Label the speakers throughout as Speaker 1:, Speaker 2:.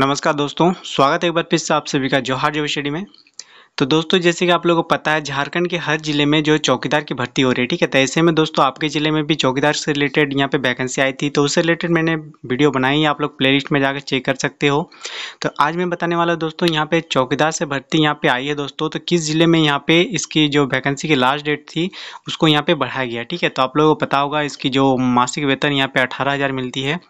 Speaker 1: नमस्कार दोस्तों स्वागत है एक बार फिर से आप सभी का जोहार जो स्टडी में तो दोस्तों जैसे कि आप लोगों को पता है झारखंड के हर जिले में जो चौकीदार की भर्ती हो रही है ठीक है तो ऐसे में दोस्तों आपके ज़िले में भी चौकीदार से रिलेटेड यहाँ पे वैकेंसी आई थी तो उससे रिलेटेड मैंने वीडियो बनाई आप लोग प्लेलिस्ट में जाकर चेक कर सकते हो तो आज मैं बताने वाला दोस्तों यहाँ पे चौकीदार से भर्ती यहाँ पे आई है दोस्तों तो किस ज़िले में यहाँ पे इसकी जो वैकेंसी की लास्ट डेट थी उसको यहाँ पे बढ़ाया गया ठीक है तो आप लोगों को पता होगा इसकी जो मासिक वेतन यहाँ पे अठारह मिलती है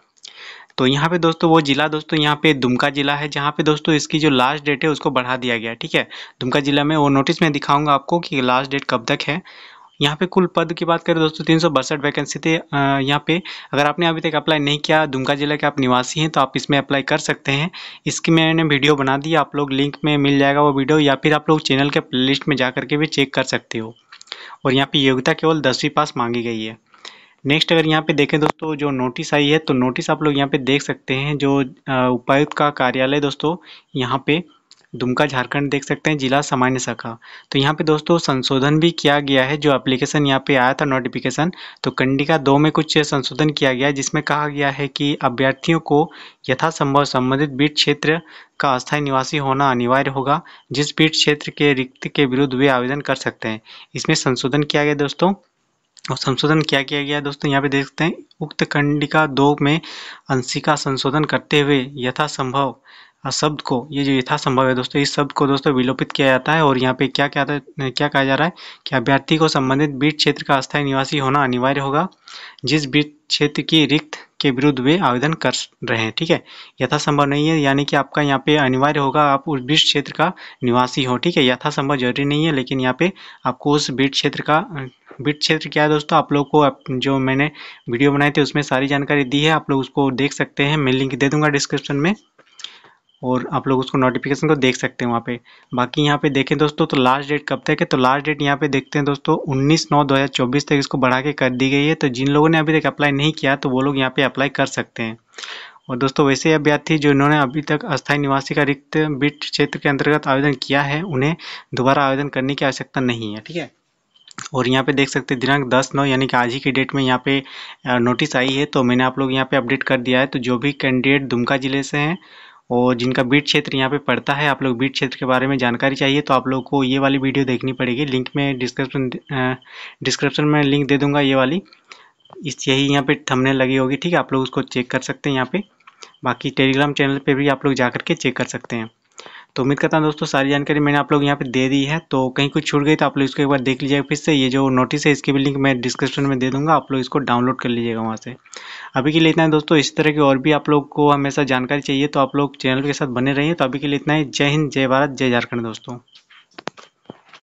Speaker 1: तो यहाँ पे दोस्तों वो जिला दोस्तों यहाँ पे दुमका जिला है जहाँ पे दोस्तों इसकी जो लास्ट डेट है उसको बढ़ा दिया गया ठीक है दुमका जिला में वो नोटिस में दिखाऊंगा आपको कि लास्ट डेट कब तक है यहाँ पे कुल पद की बात करें दोस्तों तीन सौ वैकेंसी थे यहाँ पे अगर आपने अभी तक अप्लाई नहीं किया दुमका जिला के आप निवासी हैं तो आप इसमें अप्लाई कर सकते हैं इसकी मैंने वीडियो बना दी आप लोग लिंक में मिल जाएगा वो वीडियो या फिर आप लोग चैनल के प्ले में जा करके भी चेक कर सकते हो और यहाँ पे योग्यता केवल दसवीं पास मांगी गई है नेक्स्ट अगर यहाँ पे देखें दोस्तों जो नोटिस आई है तो नोटिस आप लोग यहाँ पे देख सकते हैं जो उपायुक्त का कार्यालय दोस्तों यहाँ पे दुमका झारखंड देख सकते हैं जिला सामान्य शाखा तो यहाँ पे दोस्तों संशोधन भी किया गया है जो एप्लीकेशन यहाँ पे आया था नोटिफिकेशन तो कंडिका दो में कुछ संशोधन किया गया है जिसमें कहा गया है कि अभ्यर्थियों को यथासंभव संबंधित बीट क्षेत्र का अस्थायी निवासी होना अनिवार्य होगा जिस बीट क्षेत्र के रिक्त के विरुद्ध वे आवेदन कर सकते हैं इसमें संशोधन किया गया दोस्तों और संशोधन क्या किया गया दोस्तों यहाँ पे देख सकते हैं उक्त खंडिका दो में अंशिका संशोधन करते हुए यथासंभव शब्द को ये जो यथासंभव है दोस्तों इस शब्द को दोस्तों विलोपित किया जाता है और यहाँ पे क्या क्या क्या कहा जा रहा है कि अभ्यर्थी को संबंधित बीट क्षेत्र का अस्थायी निवासी होना अनिवार्य होगा जिस बीट क्षेत्र की रिक्त के विरुद्ध वे आवेदन कर रहे हैं ठीक है यथासंभव नहीं है यानी कि आपका यहाँ पे अनिवार्य होगा आप उस बीट क्षेत्र का निवासी हो ठीक है यथासंभव जरूरी नहीं है लेकिन यहाँ पे आपको उस बीट क्षेत्र का बिट क्षेत्र क्या है दोस्तों आप लोग को जो मैंने वीडियो बनाई थी उसमें सारी जानकारी दी है आप लोग उसको देख सकते हैं मैं लिंक दे दूंगा डिस्क्रिप्शन में और आप लोग उसको नोटिफिकेशन को देख सकते हैं वहाँ पे बाकी यहाँ पे देखें दोस्तों तो लास्ट डेट कब तक है तो लास्ट डेट यहाँ पे देखते हैं दोस्तों 19 नौ 2024 तक इसको बढ़ा के कर दी गई है तो जिन लोगों ने अभी तक अप्लाई नहीं किया तो वो लोग यहाँ पे अप्लाई कर सकते हैं और दोस्तों वैसे अभ्यर्थी जो इन्होंने अभी तक अस्थायी निवासी का रिक्त बिट क्षेत्र के अंतर्गत आवेदन किया है उन्हें दोबारा आवेदन करने की आवश्यकता नहीं है ठीक है और यहाँ पे देख सकते हैं दिनांक दस नौ यानी कि आज ही की डेट में यहाँ पे नोटिस आई है तो मैंने आप लोग यहाँ पे अपडेट कर दिया है तो जो भी कैंडिडेट दुमका ज़िले से हैं और जिनका बीट क्षेत्र यहाँ पे पड़ता है आप लोग बीट क्षेत्र के बारे में जानकारी चाहिए तो आप लोग को ये वाली वीडियो देखनी पड़ेगी लिंक में डिस्क्रिप्शन डिस्क्रिप्शन में लिंक दे दूँगा ये वाली इस यही यहाँ पे थमने लगी होगी ठीक है आप लोग उसको चेक कर सकते हैं यहाँ पे बाकी टेलीग्राम चैनल पे भी आप लोग जा के चेक कर सकते हैं तो उम्मीद करता हूँ दोस्तों सारी जानकारी मैंने आप लोग यहाँ पे दे दी है तो कहीं कुछ छूट गई तो आप लोग इसको एक बार देख लीजिएगा फिर से ये जो नोटिस है इसकी भी लिंक मैं डिस्क्रिप्शन में दे दूँगा आप लोग इसको डाउनलोड कर लीजिएगा वहाँ से अभी के लिए इतना है दोस्तों इस तरह की और भी आप लोग को हमेशा जानकारी चाहिए तो आप लोग चैनल के साथ बने रहिए तो अभी के लिए इतना ही जय हिंद जय भारत जय झारखंड दोस्तों